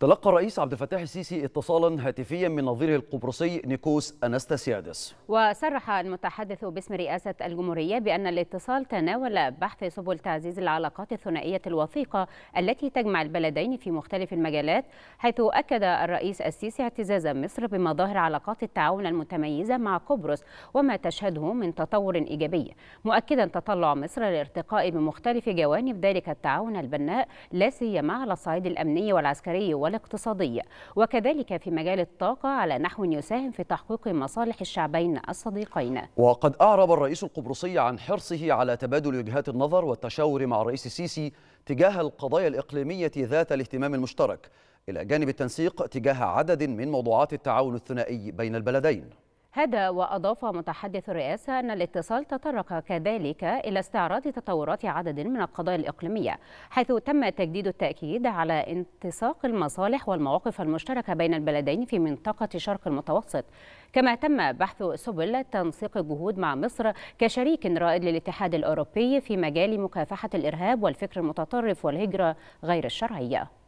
تلقى الرئيس عبد الفتاح السيسي اتصالا هاتفيا من نظيره القبرصي نيكوس انستاسيادس وصرح المتحدث باسم رئاسه الجمهوريه بان الاتصال تناول بحث سبل تعزيز العلاقات الثنائيه الوثيقه التي تجمع البلدين في مختلف المجالات حيث اكد الرئيس السيسي اعتزاز مصر بمظاهر علاقات التعاون المتميزه مع قبرص وما تشهده من تطور ايجابي مؤكدا تطلع مصر للارتقاء بمختلف جوانب ذلك التعاون البناء لا سيما على الصعيد الامني والعسكري والاقتصادي وكذلك في مجال الطاقة على نحو يساهم في تحقيق مصالح الشعبين الصديقين وقد أعرب الرئيس القبرصي عن حرصه على تبادل وجهات النظر والتشاور مع الرئيس السيسي تجاه القضايا الإقليمية ذات الاهتمام المشترك إلى جانب التنسيق تجاه عدد من موضوعات التعاون الثنائي بين البلدين هذا وأضاف متحدث الرئاسة أن الاتصال تطرق كذلك إلى استعراض تطورات عدد من القضايا الإقليمية حيث تم تجديد التأكيد على انتساق المصالح والمواقف المشتركة بين البلدين في منطقة شرق المتوسط كما تم بحث سبل تنسيق الجهود مع مصر كشريك رائد للاتحاد الأوروبي في مجال مكافحة الإرهاب والفكر المتطرف والهجرة غير الشرعية